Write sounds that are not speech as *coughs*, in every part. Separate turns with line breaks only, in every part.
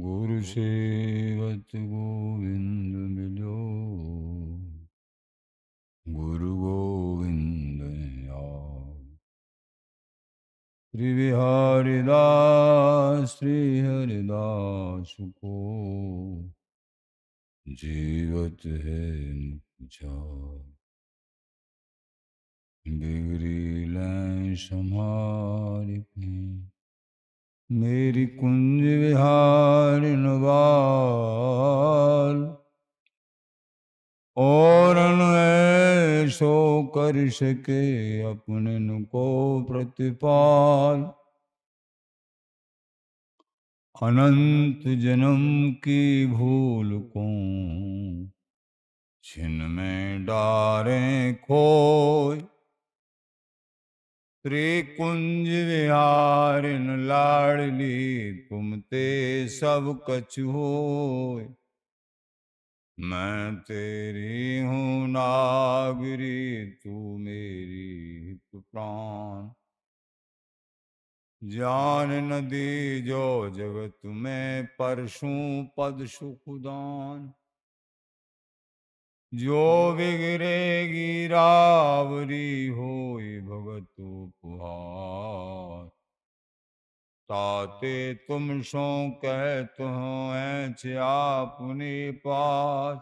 गुरु सेवत गोविंद मिलो गुरु गोविंद त्रिविहारिदास को जीवत है मुझा बिगड़ी लें संहारी मेरी कुंज विहार नवाल और सो कर सके अपने को प्रतिपाल अनंत जन्म की भूल को छिन में डारे खोई त्रिकुंज विहार विहारिन लाडली तुम ते सब कछ हो मैं तेरी हूँ नागरी तू मेरी हित प्राण जान नदी जो जगत में परशु पद सुखदान जो बिगड़ेगी रावरी हो भगत पुहार ताते तुम सो कह तो है आपने पास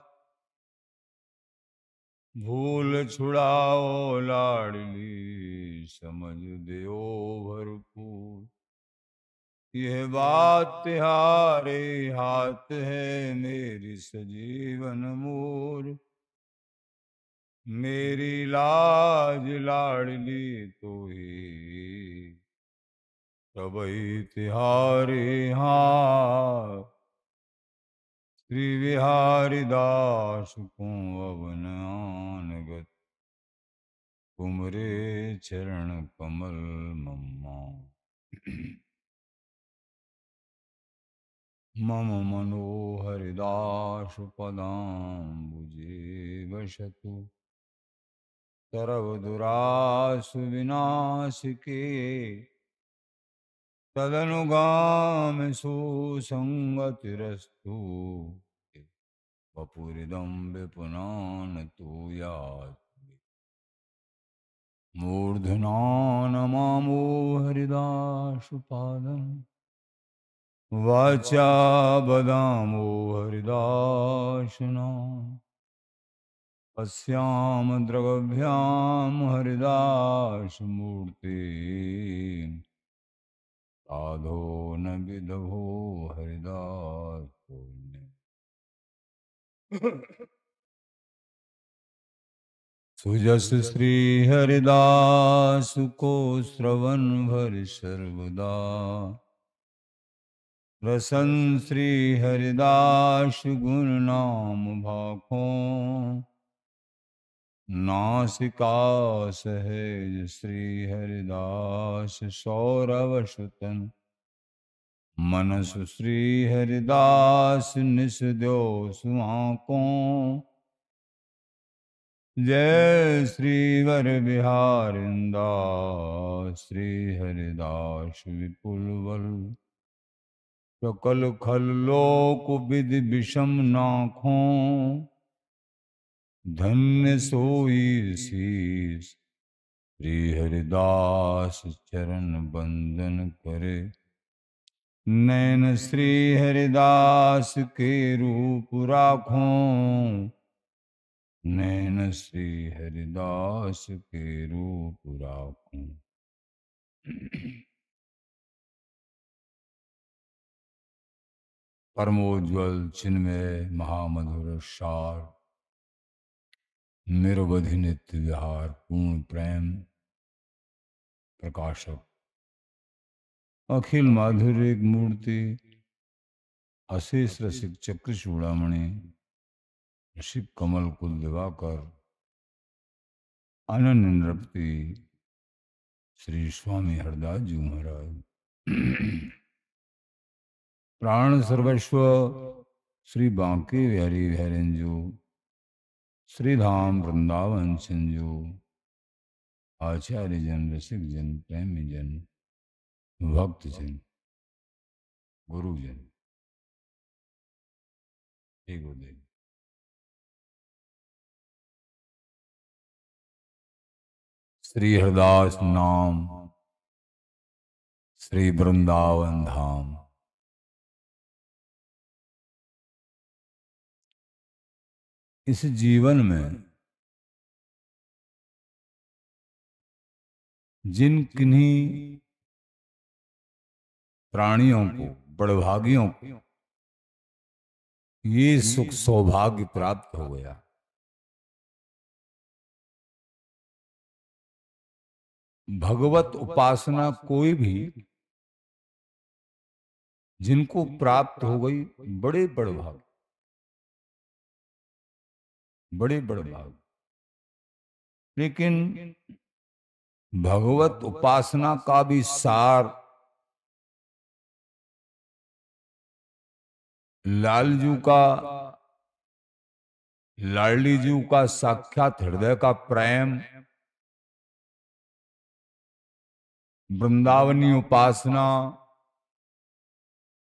भूल छुड़ाओ लाडली समझ दे भरपूर यह बात हारे हाथ है मेरी सजीवन मोर मेरी लाज लाडली तो सब तिहारी हार श्री विहारी दास कुंवन आनगत कुमरे चरण कमल मम्मा मम मनोहरिदास बुझे बसतु सर्व दुरास विनाश के तदनुगाम सुसंगतिरस्तु वपुरिदम विपुनान तूयात्मि मूर्धनानमामो हरिदासुपादम् वाचा बदामो हरिदासना अस्यां द्रवभ्यां हरिदासमूर्ति साधो न विधभो हरिदास सुजस श्री हरिदास को श्रवण भर सर्वदा रसन श्री हरिदास गुण नाम भाखों नासिका सहज श्री हरिदास सौरव सुतन मनस श्री हरिदास निस दो सुहाको जय श्रीवर बिहारिंदा श्री हरिदास विपुल बल सकल खल लोक विधि विषम नाखों धन्य सोई शीष श्री हरिदास चरण बंदन करे नैन श्री हरिदास के रूप राखो नैन श्री हरिदास के रूप राखो परमोज्वल चिन्मय महामधुर सार निरवधि नित्य विहार पूर्ण प्रेम प्रकाशक अखिल माधुर्य मूर्ति अशेष रसिक चक्र चूड़ामणि ऋषिक कमल
कुल दिवाकर अनन नृपति
श्री स्वामी हरदास जी महाराज प्राण सर्वस्व श्री बांके विहारी जो श्री धाम वृंदावन सिंधु आचार्य जन रसिक जन प्रेमी जन भक्त जन गुरु जन
गुरुदेव श्री हरदास नाम श्री वृंदावन धाम इस जीवन में
जिन किन्हीं प्राणियों को बड़भागियों को ये सुख सौभाग्य प्राप्त हो गया
भगवत उपासना कोई भी जिनको प्राप्त हो गई बड़े बड़भागी बड़े बड़े भाग लेकिन भगवत उपासना का भी सार लालजू का लाडली का साक्षात हृदय का प्रेम
वृंदावनी उपासना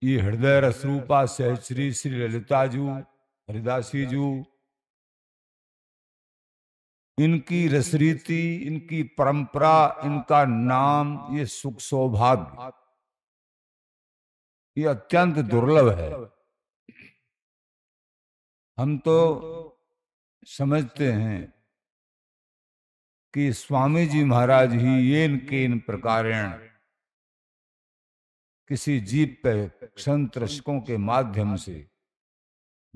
ये हृदय रसरूपा सहश्री श्री ललिता जू हरिदासी जू इनकी रसरीति इनकी परंपरा इनका नाम ये सुख सौभाग्य ये अत्यंत दुर्लभ है हम तो समझते हैं कि स्वामी जी महाराज ही ये इनके इन प्रकारेण किसी जीव पे संत के माध्यम से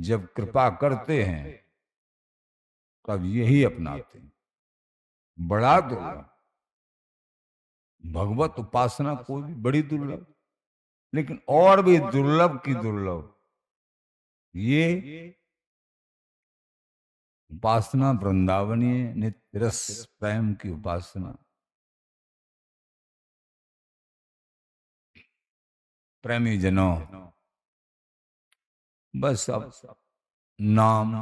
जब कृपा करते हैं कब यही अपनाते बड़ा दुर्लभ भगवत उपासना कोई भी बड़ी दुर्लभ लेकिन और भी दुर्लभ की दुर्लभ ये उपासना वृंदावनीय नित्य रस प्रेम की उपासना
प्रेमी जनों बस अब नाम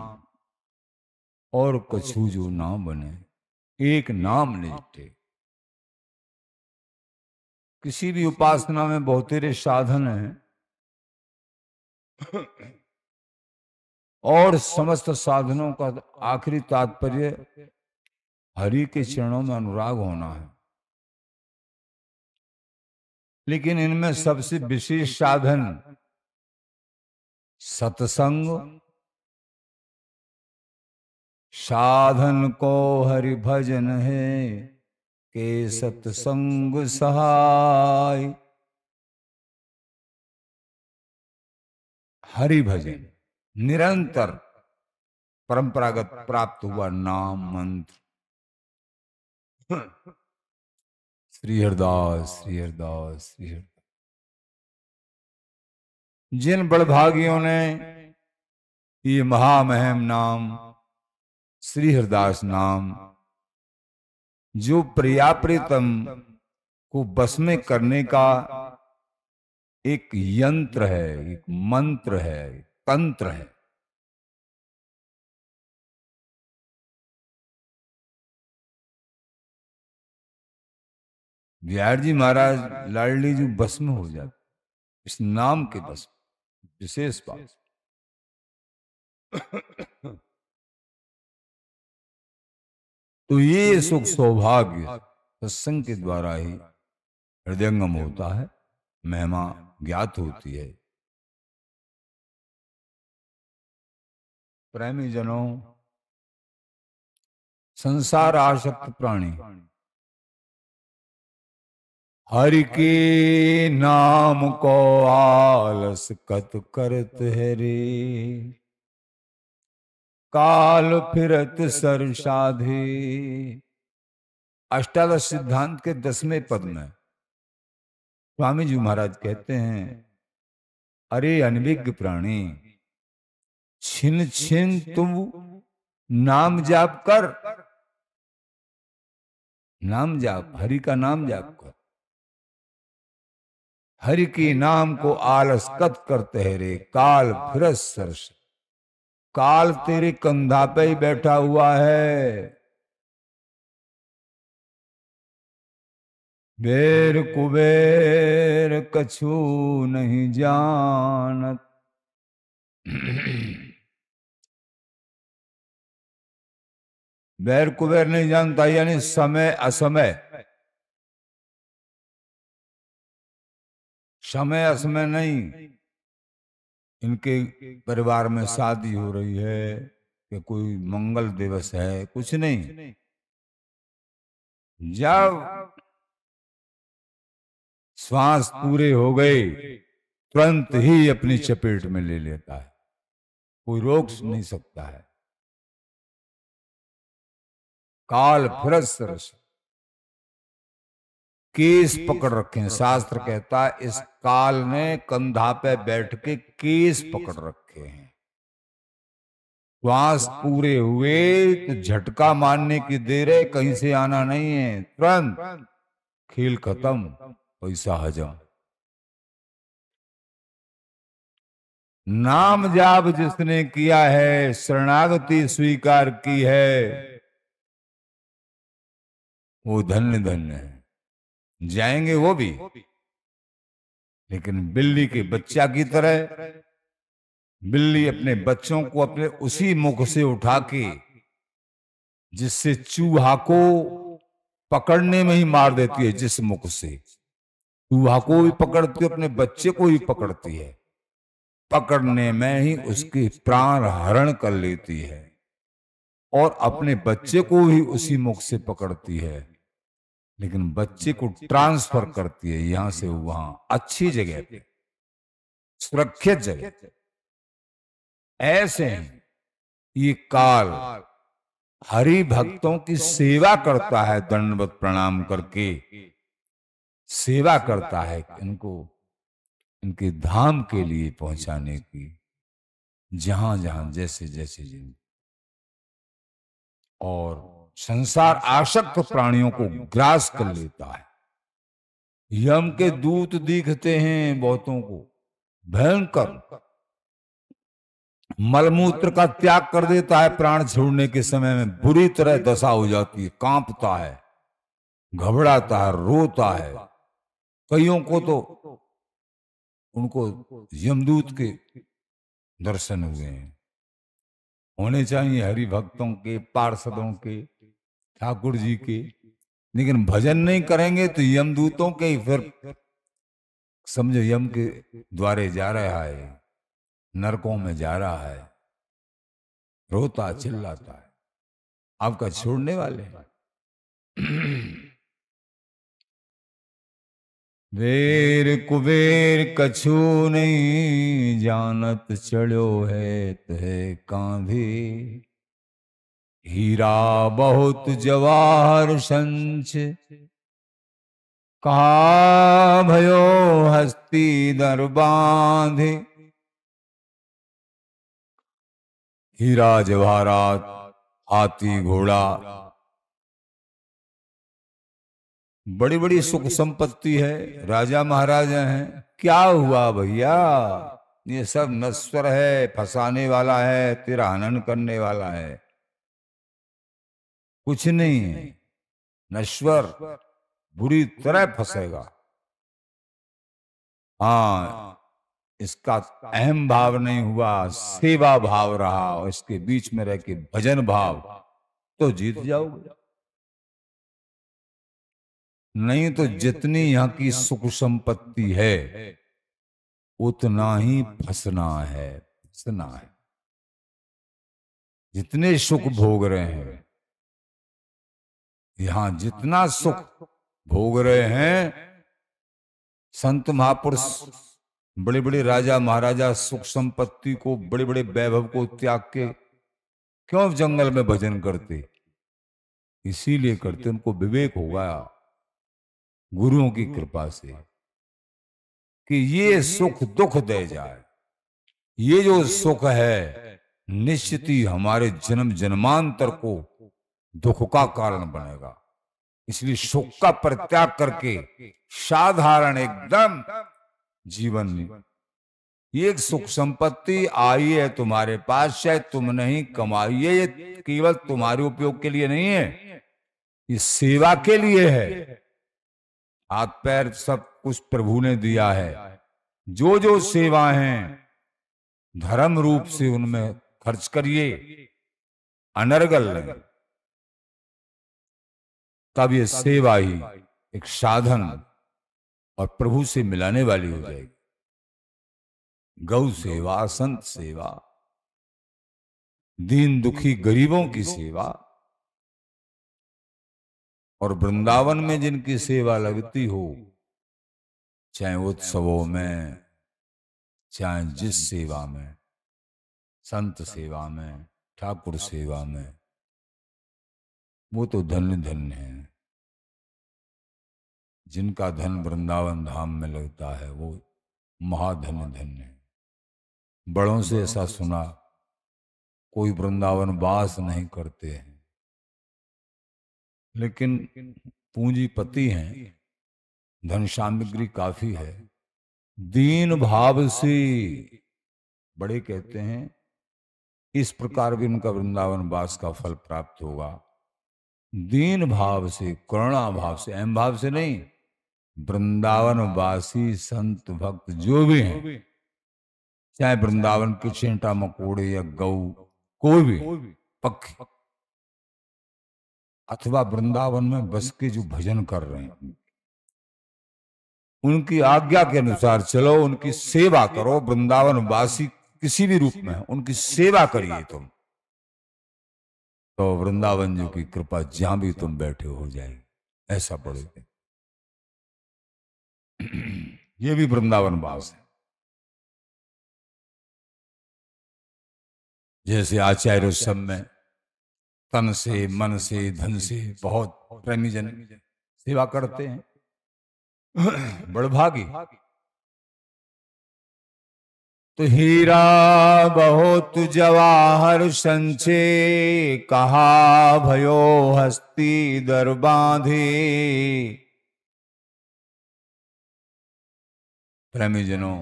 और कछु जो ना बने एक नाम लेते किसी भी उपासना में बहुत तेरे साधन हैं और समस्त साधनों का आखिरी तात्पर्य हरि के चरणों में अनुराग होना है लेकिन इनमें सबसे विशेष साधन
सत्संग
साधन को हरि भजन है के सत्संग सहाय
हरि भजन निरंतर परंपरागत प्राप्त हुआ नाम मंत्र
श्री हरदास श्री हरदास श्री हरदास जिन बड़भागियों ने ये महामहम नाम श्री हरदास नाम जो प्रियाप्रितम को बस में करने का एक यंत्र है एक मंत्र है तंत्र है बिहार जी महाराज लाडली जी बस में हो जाते इस नाम के बस विशेष बात तो, तो ये सुख सौभाग्य सत्संग के द्वारा ही हृदयंगम होता है महिमा ज्ञात होती है
प्रेमी जनों संसार आसक्त प्राणी
हर के नाम को आलस कत करत है रे काल फिरत सरसाधे अष्टादश सिद्धांत के दसवें पद में स्वामी जी महाराज कहते हैं अरे अनभिज्ञ प्राणी छिन छिन तुम नाम जाप कर नाम जाप हरि का नाम जाप कर हरि के नाम को आलस कत करते है रे काल फिरत सरसा काल तेरे कंधा पे ही
बैठा हुआ है
बेर कुबेर कछु नहीं जानत
बैर कुबेर नहीं जानता यानी समय असमय समय असमय नहीं
इनके परिवार में शादी हो रही है कि कोई मंगल दिवस है कुछ नहीं जब श्वास पूरे हो गए तुरंत ही अपनी चपेट में ले लेता है कोई रोक नहीं सकता है
काल फिर
केस पकड़ रखे शास्त्र कहता है इस काल ने कंधा पे बैठ के केस पकड़ रखे हैं श्वास पूरे हुए तो झटका मारने की देर है कहीं से आना नहीं है तुरंत खेल खत्म पैसा हजम नाम जाप जिसने किया है शरणागति स्वीकार की है वो धन्य धन्य
है
जाएंगे वो भी लेकिन बिल्ली के बच्चा की तरह बिल्ली अपने बच्चों को अपने उसी मुख से उठा के जिससे चूहा को पकड़ने में ही मार देती है जिस मुख से चूहा को भी पकड़ती है अपने बच्चे को भी पकड़ती है पकड़ने में ही उसके प्राण हरण कर लेती है और अपने बच्चे को ही उसी मुख से पकड़ती है लेकिन बच्चे को ट्रांसफर करती है यहां से वहां अच्छी जगह पे सुरक्षित जगह ऐसे ये काल हरि भक्तों की सेवा करता है दंडवत प्रणाम करके सेवा करता है इनको इनके धाम के लिए पहुंचाने की जहां जहां जैसे जैसे जिन और संसार आसक्त प्राणियों को ग्रास कर लेता है यम के दूत दिखते हैं बहुतों को भयंकर मलमूत्र का त्याग कर देता है प्राण छोड़ने के समय में बुरी तरह दशा हो जाती है कांपता है घबराता है रोता है कईयों को तो, तो उनको यमदूत के दर्शन हुए हैं होने चाहिए हरि भक्तों के पार्षदों के ठाकुर जी के लेकिन भजन नहीं करेंगे तो यमदूतों के ही फिर समझो यम के द्वारे जा रहा है नरकों में जा रहा है रोता चिल्लाता है
आपका छोड़ने वाले *clears throat*
वेर कुबेर कछु नहीं जानत चढ़ो है तह कांधी हीरा बहुत जवाहर संच कहा भयो हस्ती दर बांधे हीरा जवाहरात हाथी घोड़ा बड़ी बड़ी सुख संपत्ति है राजा महाराजा हैं क्या हुआ भैया ये सब नश्वर है फंसाने वाला है तेरा हनन करने वाला है कुछ नहीं है नश्वर बुरी तरह फंसेगा हाँ इसका अहम भाव नहीं हुआ सेवा भाव रहा और इसके बीच में रह के भजन भाव तो जीत जाओगे नहीं तो जितनी यहां की सुख संपत्ति है उतना ही फंसना है फंसना है जितने सुख भोग रहे हैं यहां जितना सुख भोग रहे हैं संत महापुरुष बड़े बड़े राजा महाराजा सुख संपत्ति को बड़े बड़े वैभव को त्याग के क्यों जंगल में भजन करते इसीलिए करते उनको विवेक हो गया गुरुओं की कृपा से कि ये सुख दुख दे जाए ये जो सुख है निश्चित ही हमारे जन्म जन्मांतर को दुख का कारण बनेगा इसलिए सुख का परित्याग करके साधारण एकदम जीवन में एक सुख संपत्ति आई है तुम्हारे पास चाहे तुम नहीं कमाई है ये केवल तुम्हारे उपयोग के लिए नहीं है ये सेवा के लिए है हाथ पैर सब कुछ प्रभु ने दिया है जो जो सेवा है धर्म रूप से उनमें खर्च करिए अनर्गल
लगे तब ये सेवा ही एक साधन
और प्रभु से मिलाने वाली हो जाएगी गौ सेवा संत सेवा दीन दुखी गरीबों की सेवा और वृंदावन में जिनकी सेवा लगती हो चाहे उत्सवों में चाहे जिस सेवा में संत सेवा में ठाकुर सेवा में
वो तो धन्य धन्य है
जिनका धन वृंदावन धाम में लगता है वो महाधन्य धन्य है बड़ों से ऐसा सुना कोई वृंदावन वास नहीं करते हैं लेकिन पूंजीपति हैं धन सामग्री काफी है दीन भाव से बड़े कहते हैं इस प्रकार भी उनका वृंदावन वास का फल प्राप्त होगा दीन भाव से करुणा भाव से अहम भाव से नहीं वृंदावन वासी संत भक्त जो भी हैं चाहे वृंदावन के चिंटा मकोड़े या गौ कोई भी पक्षी अथवा वृंदावन में बस के जो भजन कर रहे हैं उनकी आज्ञा के अनुसार चलो उनकी सेवा करो वृंदावन वासी किसी भी रूप में उनकी सेवा करिए तुम तो वृंदावन जी की कृपा जहां भी तुम बैठे हो जाएगी ऐसा पढ़ो *clears throat* ये भी वृंदावन भाव है जैसे आचार्य सब में तन से मन से धन से बहुत प्रेमी जन सेवा करते हैं *clears throat* बड़भागी तो हीरा बहुत जवाहर संचे कहा भयो हस्ती दर बांधे
प्रेमीजनों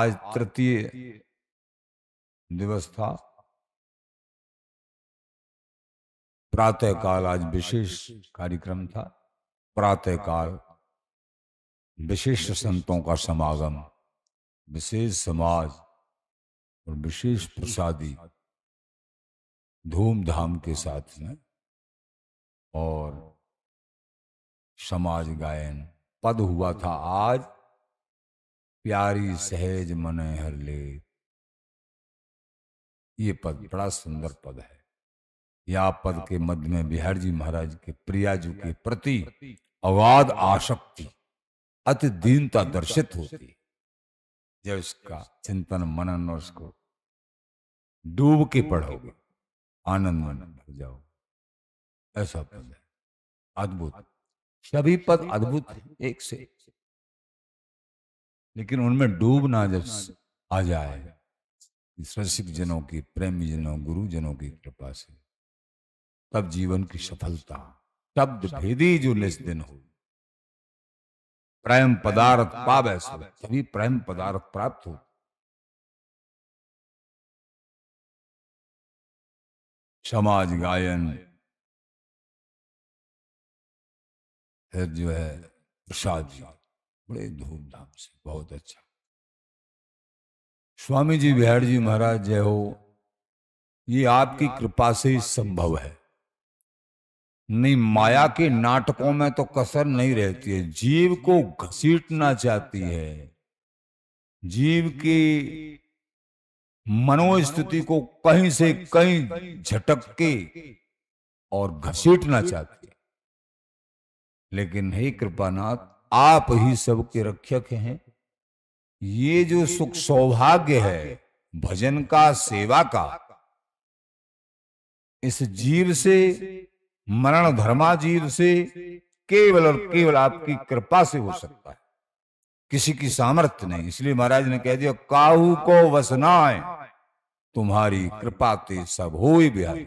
आज तृतीय दिवस था प्रातः काल
आज विशेष कार्यक्रम था प्रातः काल विशिष्ट संतों का समागम विशेष समाज और विशेष प्रसादी धूमधाम के साथ में और समाज गायन पद हुआ था आज प्यारी सहज मन हर ले ये पद बड़ा सुंदर पद है या पद के मध्य में बिहार जी महाराज के प्रिया जी के प्रति अवाध आशक्ति अति दीनता दर्शित होती जब इसका चिंतन मनन और उसको डूब के पढ़ोगे आनंद मनन हो जाओ ऐसा पद है अद्भुत सभी पद अद्भुत है एक से लेकिन उनमें डूबना जब आ जाए रसिक जनों की प्रेमी जनों गुरु जनों की कृपा से तब जीवन की सफलता शब्द भेदी जो निस्दिन हुई प्रेम पदार्थ पावे सब तभी प्रेम पदार्थ प्राप्त हो
समाज गायन फिर जो है प्रसाद जी
बड़े धूमधाम से बहुत अच्छा स्वामी जी बिहार जी महाराज जय हो ये आपकी कृपा से ही संभव है नहीं माया के नाटकों में तो कसर नहीं रहती है जीव को घसीटना चाहती है जीव की मनोस्थिति को कहीं से कहीं झटक के और घसीटना चाहती है लेकिन हे कृपानाथ आप ही सबके रक्षक हैं ये जो सुख सौभाग्य है भजन का सेवा का इस जीव से मरण धर्माजीत से केवल और केवल आपकी कृपा से हो सकता है किसी की सामर्थ्य नहीं इसलिए महाराज ने कह दिया काहू को वसनाए तुम्हारी कृपा ते सब हो ही बिहारी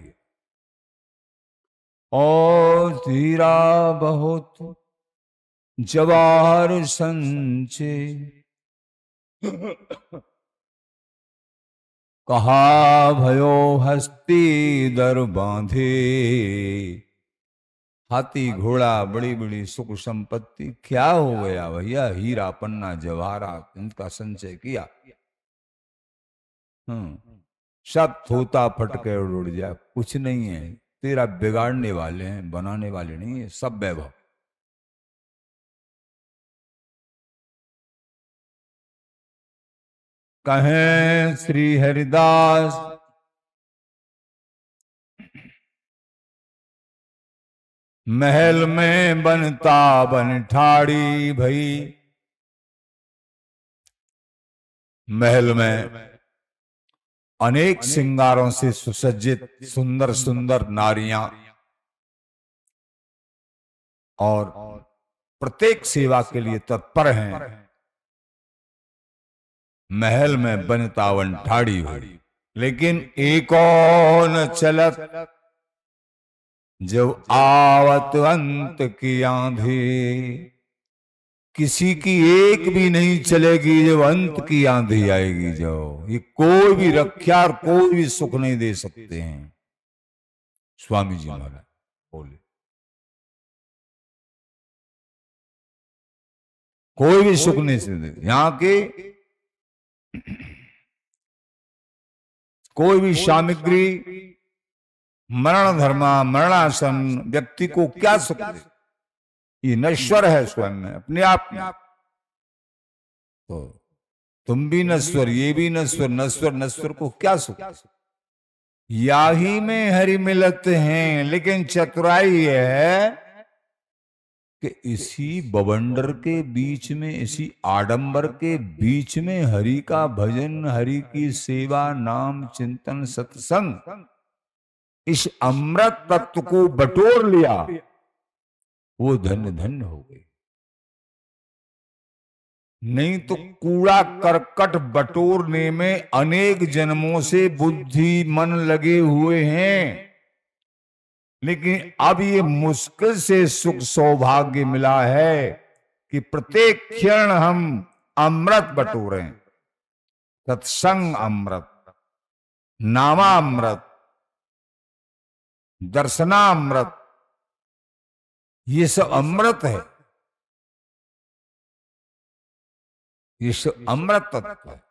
और धीरा बहुत जवाहर संचे कहा भयो हस्ती दर बांधे हाथी घोड़ा बड़ी बड़ी सुख संपत्ति क्या हो गया भैया हीरा पन्ना जवाहरा इनका संचय किया हम्म। सब थोता फटके उड़ जाए कुछ नहीं है तेरा बिगाड़ने वाले हैं बनाने वाले नहीं है सब वैभव
कहें श्री हरिदास महल में बनता बन ठाड़ी भई
महल में अनेक श्रृंगारों से सुसज्जित सुंदर सुंदर नारियां और प्रत्येक सेवा के लिए तत्पर हैं महल में बनतावन ठाड़ी हुई लेकिन एक और चलत जब आवत अंत की आंधी किसी की एक भी नहीं चलेगी जब अंत की आंधी आएगी जब ये कोई भी रक्षा और कोई भी सुख नहीं दे सकते हैं स्वामी जी महाराज
बोले कोई भी सुख नहीं से दे यहाँ के
कोई भी सामग्री मरण धर्मा मरणासन व्यक्ति को क्या सुख दे ये नश्वर है स्वयं में अपने आप में तो तुम भी नश्वर ये भी नश्वर नश्वर नश्वर को क्या सुख या ही में हरि मिलत हैं लेकिन चतुराई है कि इसी बवंडर के बीच में इसी आडंबर के बीच में हरि का भजन हरि की सेवा नाम चिंतन सत्संग इस अमृत तत्व को बटोर लिया वो धन धन हो गए नहीं तो कूड़ा करकट बटोरने में अनेक जन्मों से बुद्धि मन लगे हुए हैं लेकिन अब ये मुश्किल से सुख सौभाग्य मिला है कि प्रत्येक क्षण हम अमृत बटोरें सत्संग अमृत नामा अमृत दर्शनामृत
ये सब अमृत है ये सब अमृत तत्व है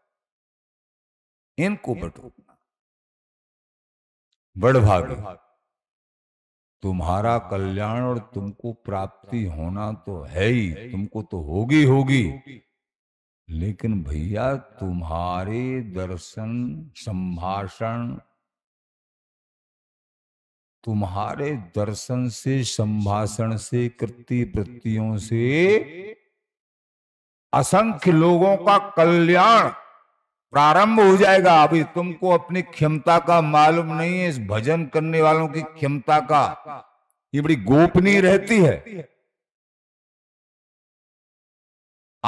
इनको बटोरना भाग तुम्हारा कल्याण और तुमको प्राप्ति होना तो, तो है ही तुमको तो होगी तो होगी लेकिन भैया तुम्हारे दर्शन संभाषण तुम्हारे दर्शन से संभाषण से कृति वृत्तियों से असंख्य लोगों का कल्याण प्रारंभ हो जाएगा अभी तुमको अपनी क्षमता का मालूम नहीं है इस भजन करने वालों की क्षमता का ये बड़ी गोपनीय रहती है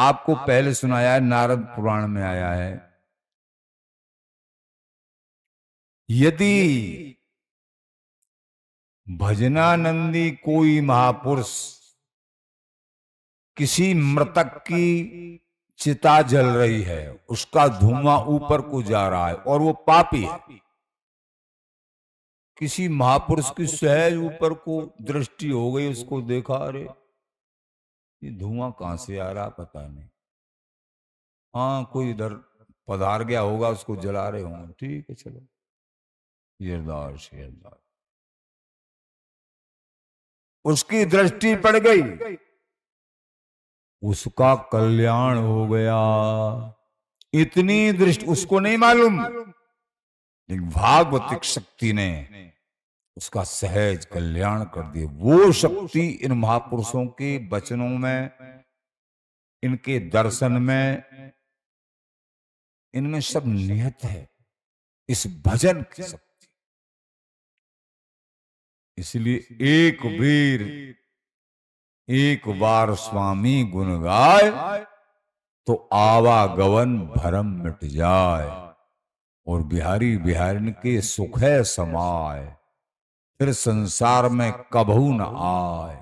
आपको पहले सुनाया है नारद पुराण में आया है यदि
भजनानंदी कोई महापुरुष किसी मृतक की चिता जल रही है उसका धुआं ऊपर को जा रहा है और वो पापी है किसी महापुरुष की सहज ऊपर को दृष्टि हो गई उसको देखा अरे ये धुआं कहां से आ रहा पता नहीं हाँ कोई इधर पधार गया होगा उसको जला रहे
होंगे ठीक है चलो यरदार शेरदार
उसकी दृष्टि पड़ गई उसका कल्याण हो गया इतनी दृष्टि उसको नहीं मालूम भागवतिक शक्ति ने उसका सहज कल्याण कर दिया वो शक्ति इन महापुरुषों के वचनों में इनके दर्शन में इनमें सब निहत है
इस भजन की शक्ति इसलिए
एक वीर एक बार स्वामी गुण गाय तो आवागवन भरम मिट जाए और बिहारी बिहार के सुख है समाय फिर संसार में कबू न आए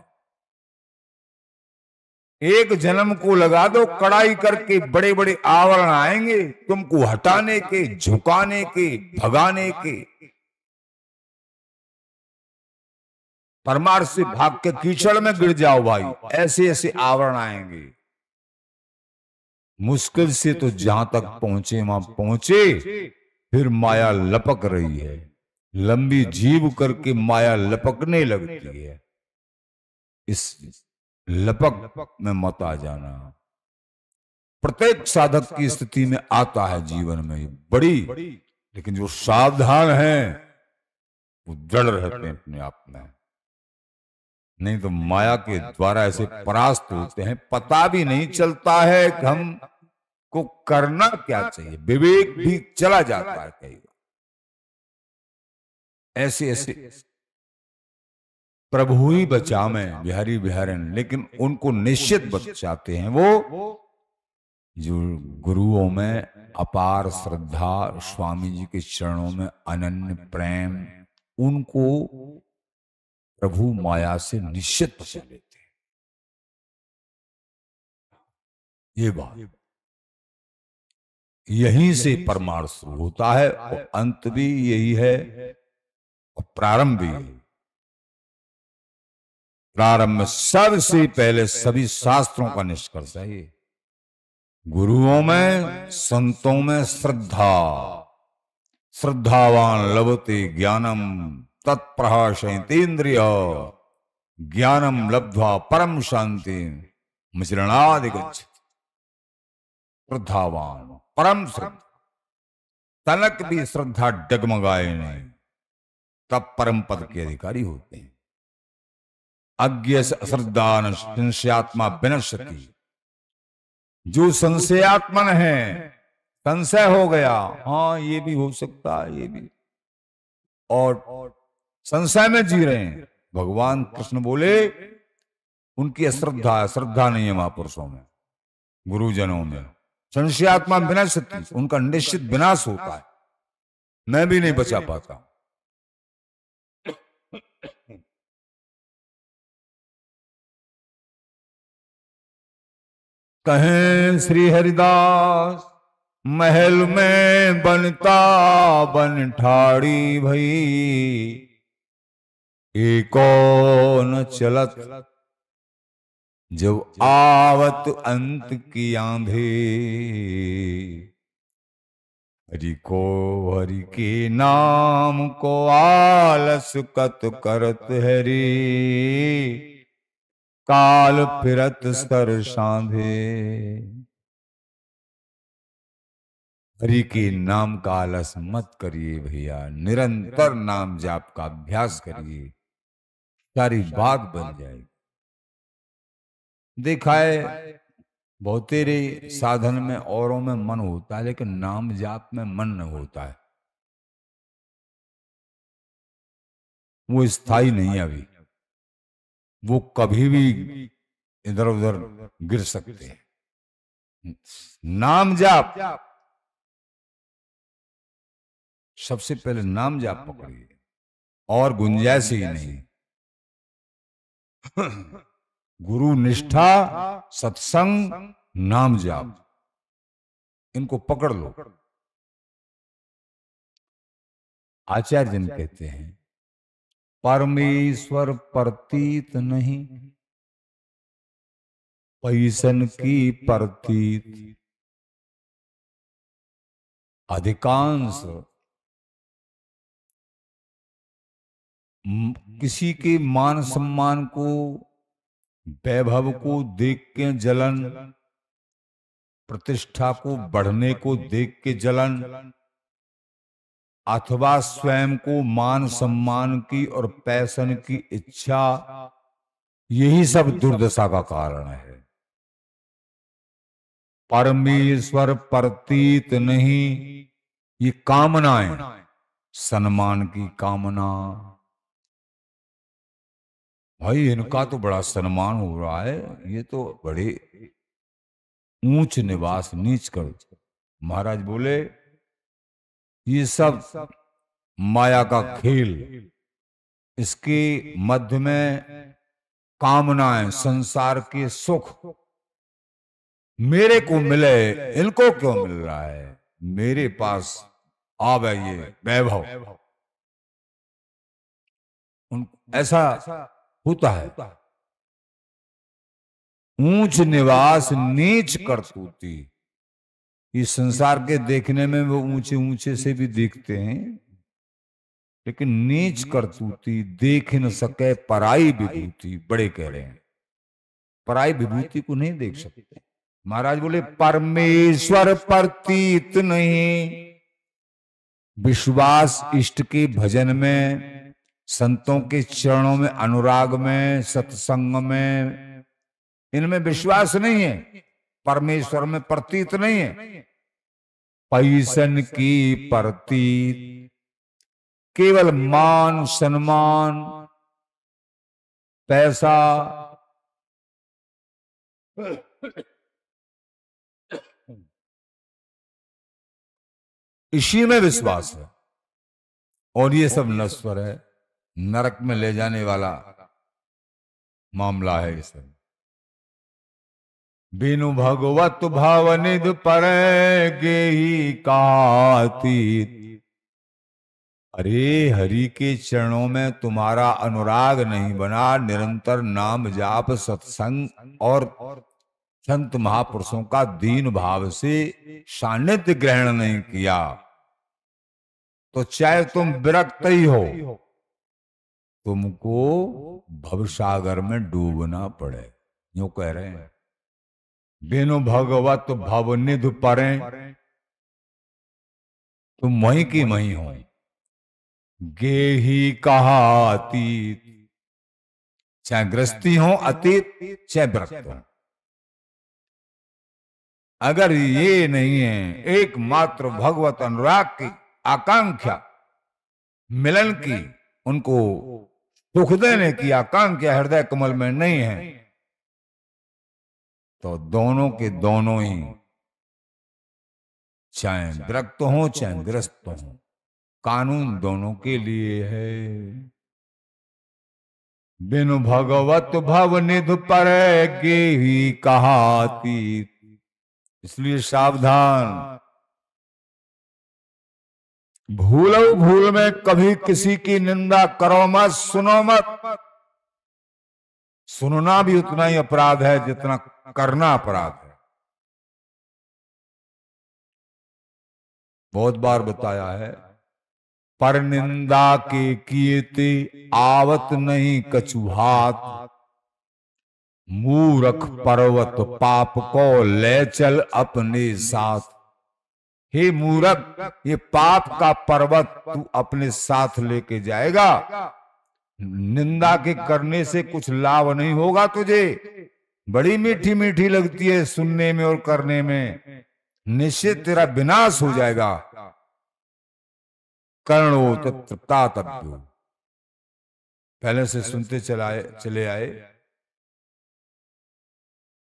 एक जन्म को लगा दो कड़ाई करके बड़े बड़े आवरण आएंगे तुमको हटाने के झुकाने के भगाने के परमार से भाग के कीचड़ में गिर जाओ भाई ऐसे ऐसे आवरण आएंगे मुश्किल से तो जहां तक पहुंचे वहां पहुंचे फिर माया लपक रही है लंबी जीव करके माया लपकने लगती है इस लपक में मत आ जाना प्रत्येक साधक की स्थिति में आता है जीवन में बड़ी लेकिन जो सावधान है वो दृढ़ रहते हैं अपने आप में नहीं तो माया के द्वारा ऐसे परास्त होते हैं पता भी नहीं चलता है कि हम को करना क्या चाहिए विवेक भी चला जाता है कई बार ऐसे ऐसे प्रभु ही बचा में बिहारी बिहारन लेकिन उनको निश्चित बचाते हैं वो जो गुरुओं में अपार श्रद्धा स्वामी जी के चरणों में अनन्य प्रेम उनको
प्रभु माया से निश्चित कर लेते हैं ये बात यहीं से परमार्थ शुरू होता है और
अंत भी यही है और प्रारंभ भी यही प्रारंभ सबसे पहले सभी शास्त्रों का निष्कर्ष है ये गुरुओं में संतों में श्रद्धा श्रद्धावान लवते ज्ञानम तत्प्रहसतेन्द्रिय ज्ञानम लब्ध्वा परम शांति मिश्रणादि श्रद्धावान परम श्रद्धा तनक भी श्रद्धा डगमगाए नहीं तब परम पद के अधिकारी होते हैं अज्ञ श्रद्धान संशयात्मा विनश्यति जो संशयात्मन है संशय हो गया हाँ ये भी हो सकता है ये भी और संशय में जी रहे हैं भगवान कृष्ण बोले उनकी अश्रद्धा श्रद्धा नहीं है महापुरुषों में गुरुजनों में संशयात्मा विनश्यति उनका निश्चित विनाश होता है मैं भी नहीं बचा पाता कहें श्री हरिदास महल में बनता बन ठाड़ी भई एको न चलत जब आवत अंत की आंधे हरि को हरि के नाम को आलस कत करत हरि काल फिरत सर साधे हरि के नाम का आलस मत करिए भैया निरंतर नाम जाप का अभ्यास करिए सारी बाग बन जाएगी देखा है बहुत तेरे साधन में औरों में मन होता है लेकिन नाम जाप में मन नहीं होता है
वो स्थायी नहीं अभी वो कभी भी इधर उधर गिर सकते हैं नाम जाप
सबसे पहले नाम जाप पकड़िए और गुंजाइश ही नहीं गुरु निष्ठा सत्संग
नाम जाप इनको पकड़ लो आचार्य जन कहते हैं परमेश्वर प्रतीत नहीं पैसन की प्रतीत अधिकांश
किसी के मान सम्मान को वैभव को देख के जलन प्रतिष्ठा को बढ़ने को देख के जलन अथवा स्वयं को मान सम्मान की और पैसन की इच्छा यही सब दुर्दशा का कारण है परमेश्वर प्रतीत नहीं ये कामनाएं सम्मान की कामना भाई इनका तो बड़ा सम्मान हो रहा है ये तो बड़े ऊंच निवास नीच कर महाराज बोले ये सब माया का खेल इसके मध्य में कामनाएं संसार के सुख मेरे को मिले इनको क्यों मिल रहा है मेरे पास आवे ये वैभव ऐसा होता है ऊंच निवास नीच करतूती इस संसार के देखने में वो ऊंचे ऊंचे से भी देखते हैं लेकिन नीच करतूती देख न सके पराई विभूति बड़े कह रहे हैं पराई विभूति को नहीं देख सकते महाराज बोले परमेश्वर प्रतीत नहीं विश्वास इष्ट के भजन में संतों के चरणों में अनुराग में सत्संग में इनमें विश्वास नहीं है परमेश्वर में प्रतीत नहीं है पैसन की प्रतीत केवल मान सम्मान
पैसा इसी में विश्वास
है और ये सब नश्वर है नरक में ले जाने वाला मामला है इसमें बिनु भगवत भाव निध पर गे कातीत अरे हरि के चरणों में तुम्हारा अनुराग नहीं बना निरंतर नाम जाप सत्संग और संत महापुरुषों का दीन भाव से सानिध्य ग्रहण नहीं किया तो चाहे तुम विरक्त ही हो तुमको भवसागर में डूबना पड़े यो कह रहे हैं बिनु भगवत भव निध पर तुम वही की मही हो गे ही कहा अतीत चाहे ग्रस्ती हो अतीत चाहे व्रत हो अगर ये नहीं है एकमात्र भगवत अनुराग की आकांक्षा मिलन की उनको तो ने किया काम हृदय कमल में नहीं है तो दोनों के दोनों ही चाहे विरक्त हो चाहे ग्रस्त हो कानून दोनों के लिए है बिनु भगवत भव निध पर ही कहाती इसलिए सावधान भूलो भूल में कभी किसी की निंदा करो मत सुनो मत सुनना भी उतना ही अपराध है जितना करना अपराध है
बहुत बार बताया है
पर निंदा के किए आवत नहीं कचुहात मूरख पर्वत पाप को ले चल अपने साथ हे मूरख ये पाप का पर्वत तू अपने साथ लेके जाएगा निंदा के करने से कुछ लाभ नहीं होगा तुझे बड़ी मीठी मीठी लगती है सुनने में और करने में निश्चित तेरा विनाश हो जाएगा कर्णो तत्प्रातभ्यो पहले से सुनते चलाए
चले आए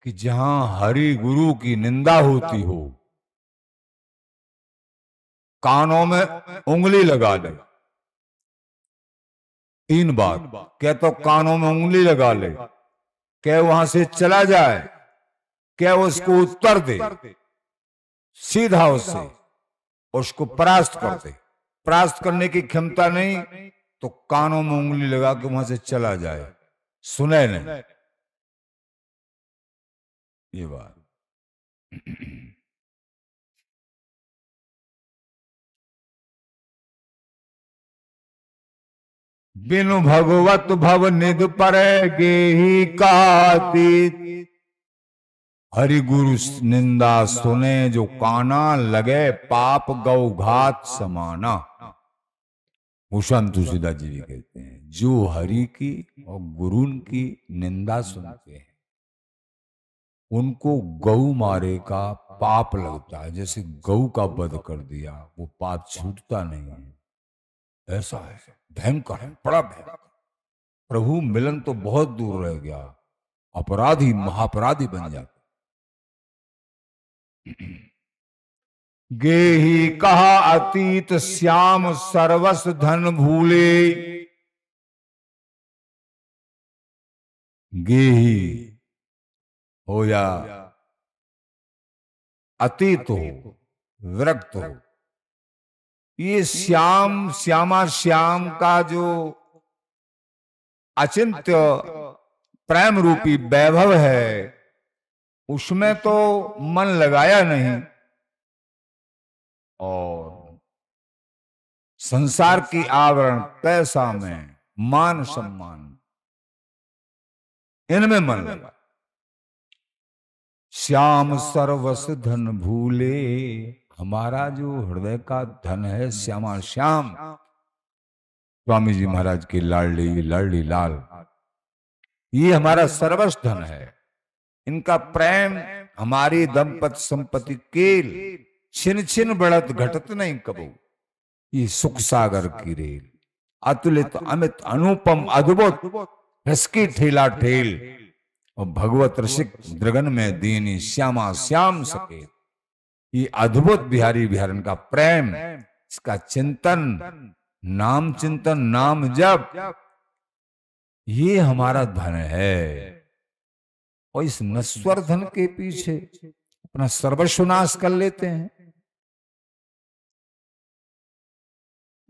कि जहां हरि गुरु की निंदा होती हो कानों में
उंगली लगा ले तीन बार क्या तो कानों में उंगली लगा ले क्या वहां से चला जाए क्या उसको उत्तर दे सीधा उससे उसको परास्त कर दे परास्त करने की क्षमता नहीं तो कानों में उंगली लगा के वहां से चला जाए सुने नहीं ये बात
बिनु भगवत भव निध
पर गेही कातीत हरि गुरु निंदा सुने जो काना लगे पाप गौ घात समाना भूषण तुलसीदास जी भी कहते हैं जो हरि की और गुरु की निंदा सुनते हैं उनको गऊ मारे का पाप लगता है जैसे गऊ का वध कर दिया वो पाप छूटता नहीं है ऐसा है भयंकर है बड़ा भयंकर प्रभु मिलन तो बहुत दूर रह गया अपराधी महापराधी बन जाते गे ही कहा अतीत
श्याम सर्वस धन भूले गे ही हो या
अतीत हो विरक्त हो ये श्याम श्यामा श्याम का जो अचिंत्य प्रेम रूपी वैभव है उसमें तो मन लगाया नहीं और संसार की आवरण पैसा में मान सम्मान इनमें मन लगा श्याम सर्वस धन भूले हमारा जो हृदय का धन है श्यामा श्याम स्वामी जी महाराज की लाडली लाडली लाल ये हमारा सर्वस्व धन है इनका प्रेम हमारी दंपत संपत्ति केल छिन छिन बढ़त घटत नहीं कबो ये सुख सागर की रेल अतुलित अमित अनुपम अद्भुत रसकी ठेला ठेल और भगवत रसिक द्रगन में दीनी श्यामा श्याम सकेत ये अद्भुत बिहारी बिहारन का प्रेम इसका चिंतन नाम चिंतन नाम जब ये हमारा धन है और इस नश्वर धन के पीछे अपना सर्वस्वनाश कर लेते हैं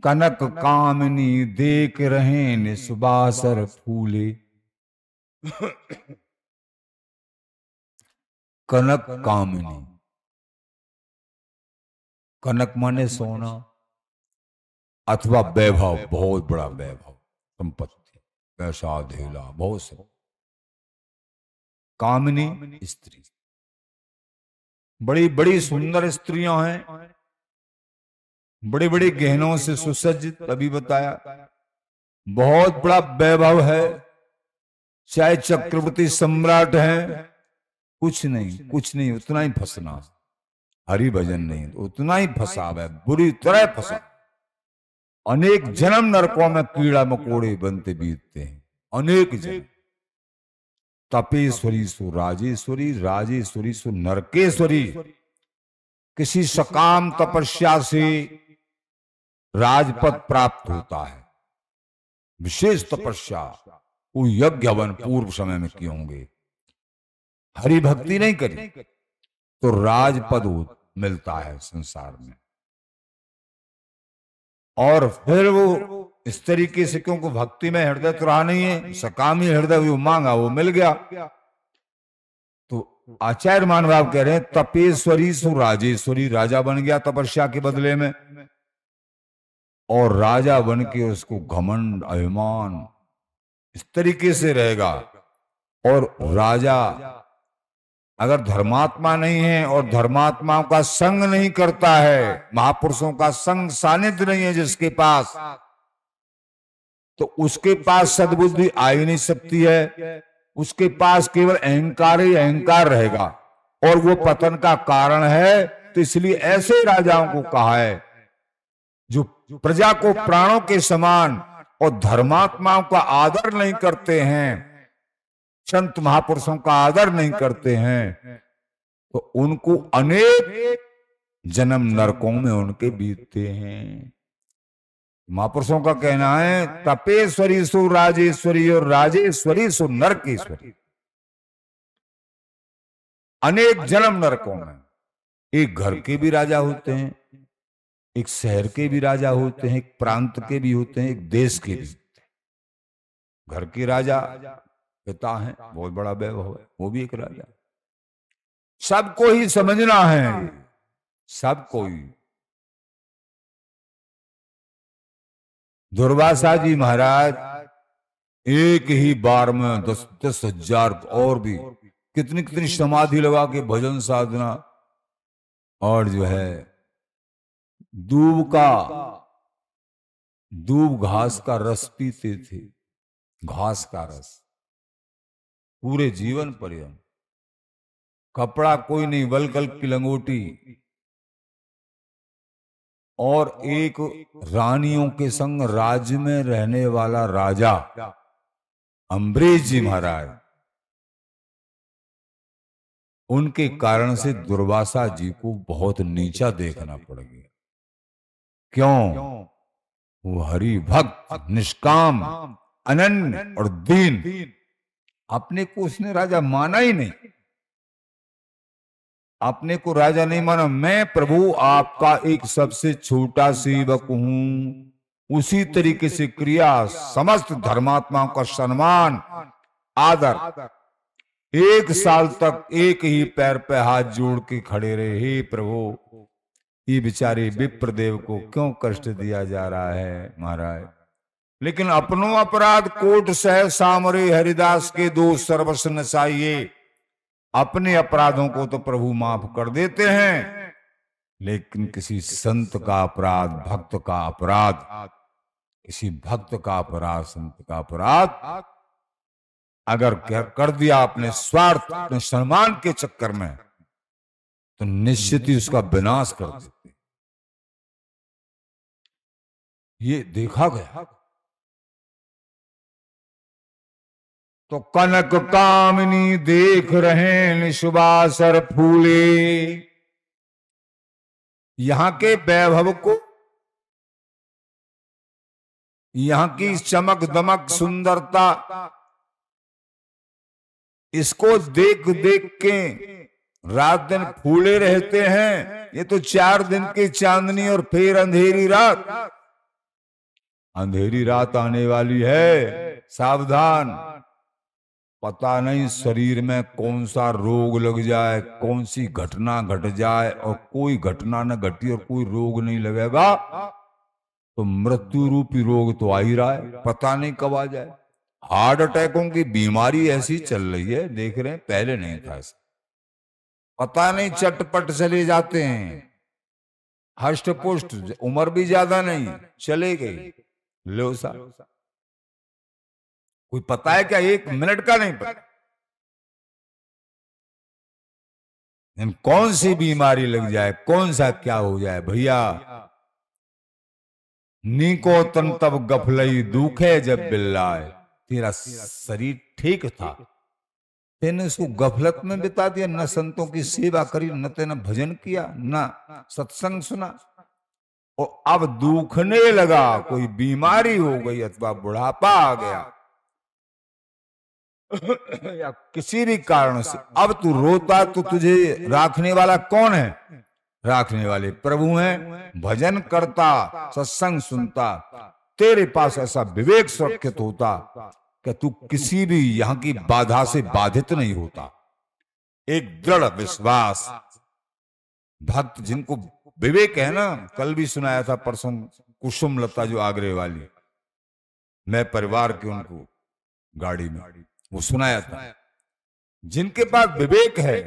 कनक कामनी देख रहे निस्बासर फूले कनक
कामनी
कनक माने सोना
अथवा वैभव बहुत बड़ा वैभव संपत्ति पैसा हाँ। धीला बहुत से कामनी स्त्री
बड़ी बड़ी सुंदर स्त्रियां हैं बड़े बड़े गहनों से सुसज्जित तभी बताया बहुत बड़ा वैभव है चाहे चक्रवर्ती सम्राट है कुछ नहीं कुछ नहीं उतना ही फंसना हरि भजन नहीं तो उतना ही फसाव है बुरी तरह फसा अनेक जन्म नरकों में कीड़ा मकोड़े बनते बीतते हैं अनेक जन्म तपेश्वरी सु राजेश्वरी राजेश्वरी सु नरकेश्वरी किसी सकाम तपस्या से राजपद प्राप्त होता है विशेष तपस्या वो यज्ञ हवन पूर्व समय में किए होंगे हरि भक्ति नहीं करी तो, तो राजपद होता मिलता है संसार में और फिर वो इस तरीके से क्योंकि भक्ति में हृदय तो रहा नहीं है सकामी हृदय वो मांगा वो मिल गया तो आचार्य मान बाब कह रहे हैं तपेश्वरी सु राजेश्वरी राजा बन गया तपस्या के बदले में और राजा बन के उसको घमंड अभिमान इस तरीके से रहेगा और राजा अगर धर्मात्मा नहीं है और धर्मात्माओं का संग नहीं करता है महापुरुषों का संग सानिध्य नहीं है जिसके पास तो उसके पास सदबुद्धि आ ही नहीं सकती है उसके पास केवल अहंकार ही अहंकार रहेगा और वो पतन का कारण है तो इसलिए ऐसे राजाओं को कहा है जो प्रजा को प्राणों के समान और धर्मात्माओं का आदर नहीं करते हैं संत महापुरुषों का आदर नहीं करते हैं तो उनको अनेक जन्म नरकों में उनके बीतते हैं महापुरुषों का कहना है तपेश्वरी सु राजेश्वरी और राजेश्वरी सु नरकेश्वरी अनेक जन्म नरकों में एक घर के भी राजा होते हैं एक शहर के भी राजा होते हैं एक प्रांत के भी होते हैं एक देश के भी घर के राजा पिता है बहुत बड़ा वैभव है वो भी एक राजा सबको ही समझना है सबको ही दुर्वासा जी महाराज एक ही बार में दस दस हजार और भी कितनी कितनी समाधि लगा के भजन साधना और जो है दूब का दूब घास का रस पीते थे घास का रस पूरे जीवन पर्यंत कपड़ा कोई नहीं वलकल की लंगोटी और एक रानियों के संग राज्य में रहने वाला राजा अम्बरीश जी महाराज उनके कारण से दुर्वासा जी को बहुत नीचा देखना पड़ गया क्यों वो हरि भक्त निष्काम अनन्य और दीन अपने को उसने राजा माना ही नहीं अपने को राजा नहीं माना मैं प्रभु आपका एक सबसे छोटा सेवक हूं उसी तरीके से क्रिया समस्त धर्मात्माओं का सम्मान आदर एक साल तक एक ही पैर पे हाथ जोड़ के खड़े रहे हे प्रभु ये बिचारे विप्रदेव को क्यों कष्ट दिया जा रहा है महाराज लेकिन अपनो अपराध कोट सह सामरे हरिदास के दो सर्वस्न चाहिए अपने अपराधों को तो प्रभु माफ कर देते हैं लेकिन किसी संत का अपराध भक्त का अपराध किसी भक्त का अपराध संत का अपराध अगर कर दिया अपने स्वार्थ अपने सम्मान के चक्कर में तो निश्चित ही उसका विनाश कर देते
ये देखा गया
तो कनक कामिनी देख रहे निशुबासर फूले यहां के वैभव को
यहां की चमक दमक सुंदरता
इसको देख देख के रात दिन फूले रहते हैं ये तो चार दिन की चांदनी और फिर अंधेरी रात अंधेरी रात आने वाली है सावधान पता नहीं शरीर में कौन सा रोग लग जाए कौन सी घटना घट गट जाए और कोई घटना न घटी और कोई रोग नहीं लगेगा तो मृत्यु रूपी रोग तो आ ही रहा है पता नहीं कब आ जाए हार्ट अटैकों की बीमारी ऐसी चल रही है देख रहे हैं पहले नहीं था ऐसा पता नहीं चटपट चले जाते हैं हष्ट पुष्ट उम्र भी ज्यादा नहीं चले गई लो साहब कोई पता है क्या
एक मिनट का नहीं पता कौन
सी बीमारी लग जाए कौन सा क्या हो जाए भैया नीको तन तब गफलई दुखे जब बिल्लाए तेरा शरीर ठीक था तेने उसको गफलत में बिता दिया न संतों की सेवा करी न तेने भजन किया न सत्संग सुना और अब दुखने लगा कोई बीमारी हो गई अथवा बुढ़ापा आ गया *coughs* या किसी भी कारण से अब तू रोता तो तुझे राखने वाला कौन है राखने वाले प्रभु हैं भजन करता सत्संग सुनता तेरे पास ऐसा विवेक सुरक्षित होता कि तू किसी भी यहां की बाधा से बाधित नहीं होता एक दृढ़ विश्वास भक्त जिनको विवेक है ना कल भी सुनाया था परसों कुसुम लता जो आगरे वाली मैं परिवार के उनको गाड़ी में वो सुनाया था जिनके पास विवेक है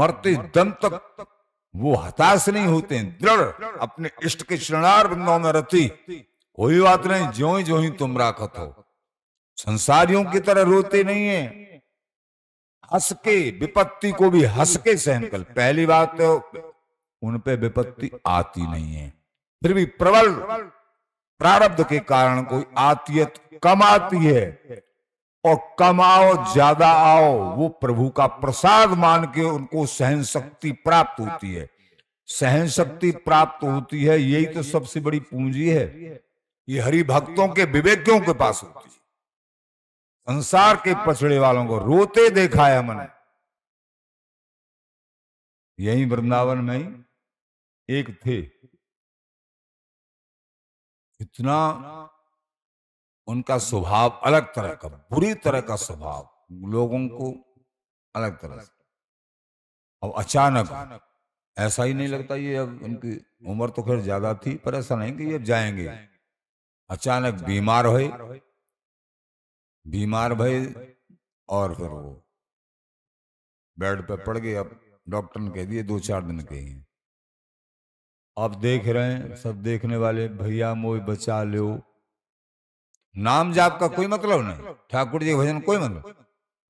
मरते दम तक वो हताश नहीं होते दृढ़ अपने इष्ट के शरणार बंदों में रहती कोई बात नहीं ज्यो ही ज्यो ही तुम राखत हो संसारियों की तरह रोते नहीं है हंस के विपत्ति को भी हंस के सहन कर पहली बात तो उन पे विपत्ति आती नहीं है फिर भी प्रबल प्रारब्ध के कारण कोई आतीयत कम आती है और कम आओ ज्यादा आओ वो प्रभु का प्रसाद मान के उनको सहन शक्ति प्राप्त होती है सहन शक्ति प्राप्त होती है यही तो सबसे बड़ी पूंजी है ये हरि भक्तों के विवेकियों के पास होती है संसार के पछड़े वालों को रोते देखा है मैंने
यही वृंदावन में ही एक थे
इतना उनका स्वभाव अलग तरह का बुरी तरह का स्वभाव लोगों को अलग तरह से अब अचानक ऐसा ही नहीं लगता ये अब उनकी उम्र तो खैर ज्यादा थी पर ऐसा नहीं कि ये जाएंगे अचानक बीमार हुए बीमार भय और फिर वो बेड पे पड़ गए अब डॉक्टर ने कह दिए दो चार दिन के ही अब देख रहे हैं सब देखने वाले भैया मोए बचा लो नाम जाप का कोई मतलब नहीं ठाकुर जी भजन कोई मतलब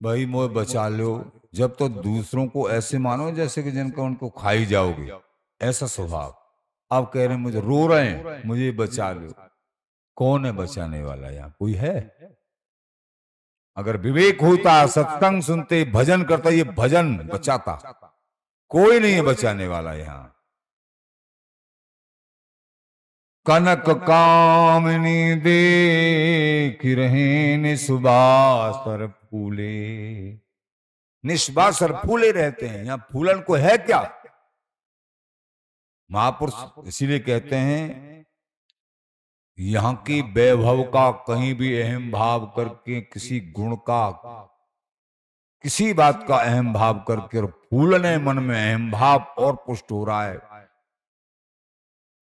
भाई मोह बचा लो जब तो दूसरों को ऐसे मानो जैसे कि जिनका उनको खाई जाओगे ऐसा स्वभाव आप कह रहे हैं मुझे रो रहे हैं मुझे बचा लो कौन है बचाने वाला यहाँ कोई है अगर विवेक होता सत्संग सुनते भजन करता ये भजन बचाता कोई नहीं है बचाने वाला यहाँ कनक कामनी देख रहे निस्बास फूले निस्बास फूले रहते हैं यहाँ फूलन को है क्या महापुरुष इसीलिए कहते हैं यहाँ की वैभव का कहीं भी अहम भाव करके किसी गुण का किसी बात का अहम भाव करके और फूलने मन में अहम भाव और पुष्ट हो रहा है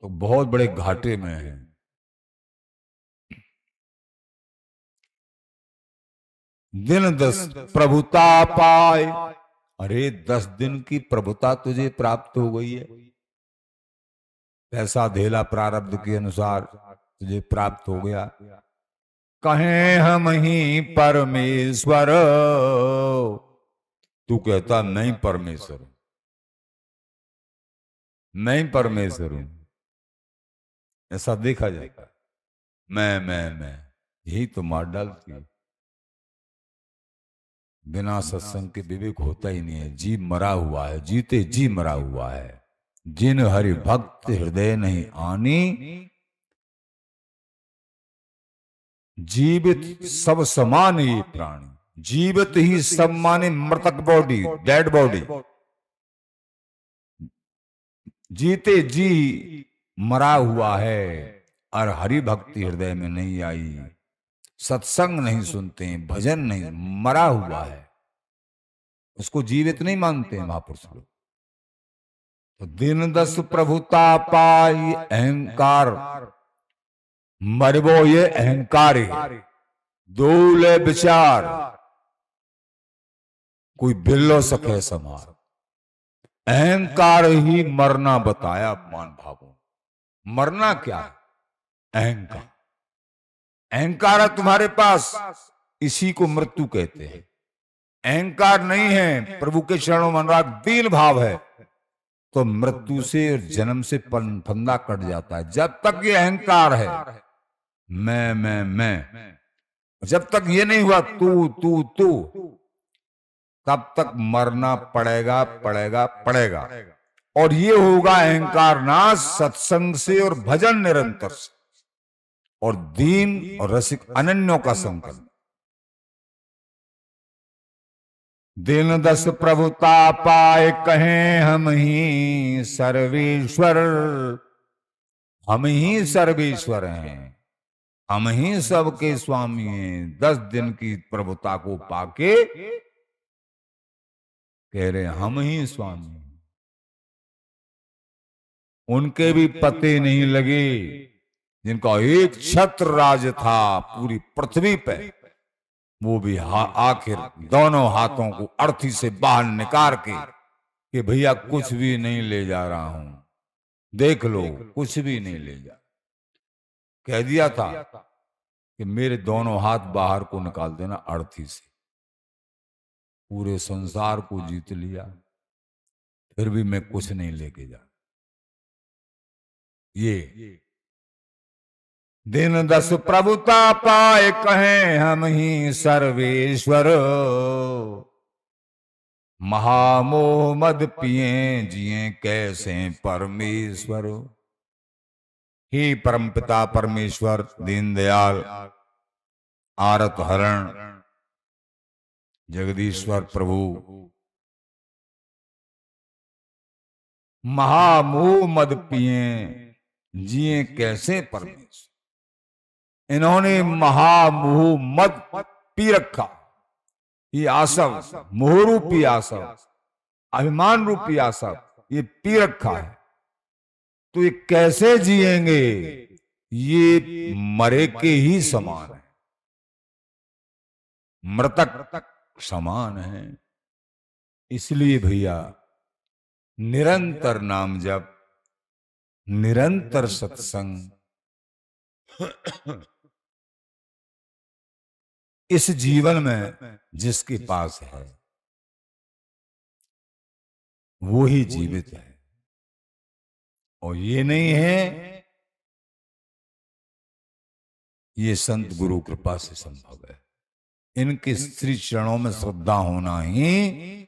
तो बहुत बड़े घाटे में है दिन दस प्रभुता पाए अरे दस दिन की प्रभुता तुझे प्राप्त हो गई है पैसा धेला प्रारब्ध के अनुसार तुझे प्राप्त हो गया कहें हम ही परमेश्वर तू कहता नहीं परमेश्वर
नहीं परमेश्वर हूं ऐसा
देखा जाएगा मैं मैं मैं यही तो मार डालती है बिना सत्संग के विवेक होता ही नहीं है जी मरा हुआ है जीते जी मरा हुआ है जिन हरि भक्त हृदय नहीं आनी जीवित सब समान ये प्राणी जीवित ही सब माने मृतक बॉडी डेड बॉडी जीते जी मरा हुआ है और हरि भक्ति हृदय में नहीं आई सत्संग नहीं सुनते हैं भजन नहीं मरा हुआ है उसको जीवित नहीं मानते हैं महापुरुष लोग तो दिन दस प्रभुता पाई अहंकार मरबो ये अहंकार दूले विचार कोई बिल्लो सके समार अहंकार ही मरना बताया अपमान भावों मरना क्या अहंकार अहंकार है तुम्हारे पास इसी को मृत्यु कहते हैं अहंकार नहीं है प्रभु के चरणों में अनुराग दीन भाव है तो मृत्यु से और जन्म से फंदा कट जाता है जब तक ये अहंकार है मैं मैं मैं जब तक ये नहीं हुआ तू तू तू तब तक मरना पड़ेगा पड़ेगा पड़ेगा और ये होगा अहंकार नाश सत्संग से और भजन निरंतर से और दीन और रसिक अनन्यों का संकल्प दिन दस प्रभुता पाए कहें हम ही सर्वेश्वर हम ही सर्वेश्वर हैं हम ही सबके स्वामी हैं दस दिन की प्रभुता को पाके कह रहे हम ही स्वामी उनके भी पते नहीं लगे जिनका एक छत्र राज था पूरी पृथ्वी पर वो भी आखिर दोनों हाथों को अर्थी से बाहर निकाल के कि भैया कुछ भी नहीं ले जा रहा हूं देख लो कुछ भी नहीं ले जा कह दिया था कि मेरे दोनों हाथ बाहर को निकाल देना अर्थी से पूरे संसार को जीत लिया फिर भी मैं कुछ नहीं लेके जा ये दिन दस प्रभुता पाए कहें हम ही सर्वेश्वर महामोह मद पिए जिए कैसे परमेश्वर ही परमपिता परमेश्वर दीनदयाल
आरत हरण जगदीश्वर प्रभु
महामोह मद पिए जिए कैसे परमेश्वर इन्होंने महामुह मद पी रखा ये आसव मोह रूपी आसव अभिमान रूपी आसव ये पी रखा है तो ये कैसे जिएंगे ये मरे के ही समान है मृतक समान है इसलिए भैया निरंतर नाम जब निरंतर सत्संग
इस जीवन में जिसके पास है वो ही जीवित है और ये नहीं है
ये संत गुरु कृपा से संभव है इनके स्त्री चरणों में श्रद्धा होना ही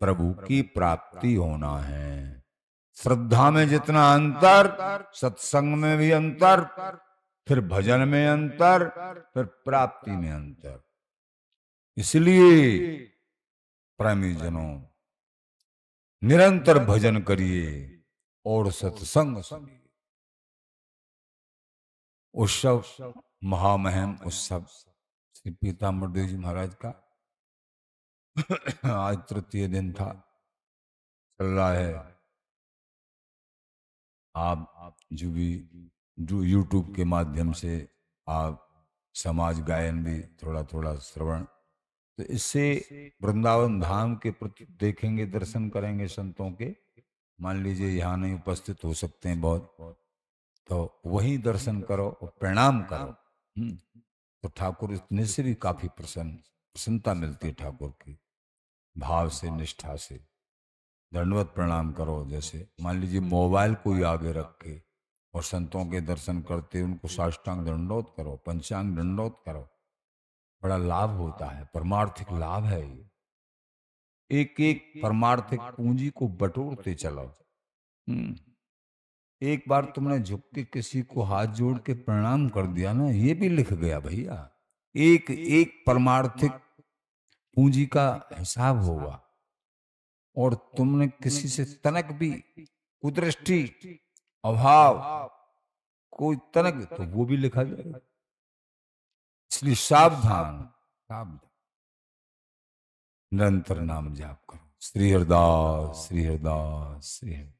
प्रभु की प्राप्ति होना है श्रद्धा में जितना अंतर सत्संग में भी अंतर फिर भजन में अंतर फिर प्राप्ति में अंतर इसलिए प्रेमी जनों निरंतर भजन करिए और सत्संग सुनिए उत्सव महामहम उत्सव श्री पीताम्बरदेव जी महाराज का आज तृतीय दिन था चल रहा है आप जो भी जो यूट्यूब के माध्यम से आप समाज गायन भी थोड़ा थोड़ा श्रवण तो इससे वृंदावन धाम के प्रति देखेंगे दर्शन करेंगे संतों के मान लीजिए यहाँ नहीं उपस्थित हो सकते हैं बहुत तो वही दर्शन करो और प्रणाम करो हम्म, तो ठाकुर इतने से भी काफी प्रसन्न प्रसन्नता मिलती है ठाकुर की भाव से निष्ठा से दंडवत प्रणाम करो जैसे मान लीजिए हम्म। मोबाइल को ही आगे रख के और संतों के दर्शन करते उनको साष्टांग दंडोत करो पंचांग दंडोत करो बड़ा लाभ होता है परमार्थिक लाभ है ये एक एक परमार्थिक पूंजी को बटोरते चलो हम्म। एक बार तुमने झुक के किसी को हाथ जोड़ के प्रणाम कर दिया ना ये भी लिख गया भैया एक एक परमार्थिक पूंजी का हिसाब होगा और तुमने किसी से तनक भी कुदृष्टि अभाव कोई तनक तो वो भी लिखा जाएगा इसलिए सावधान सावधान निरंतर नाम जाप करो श्री हरदास श्री
हरदास श्री हरदास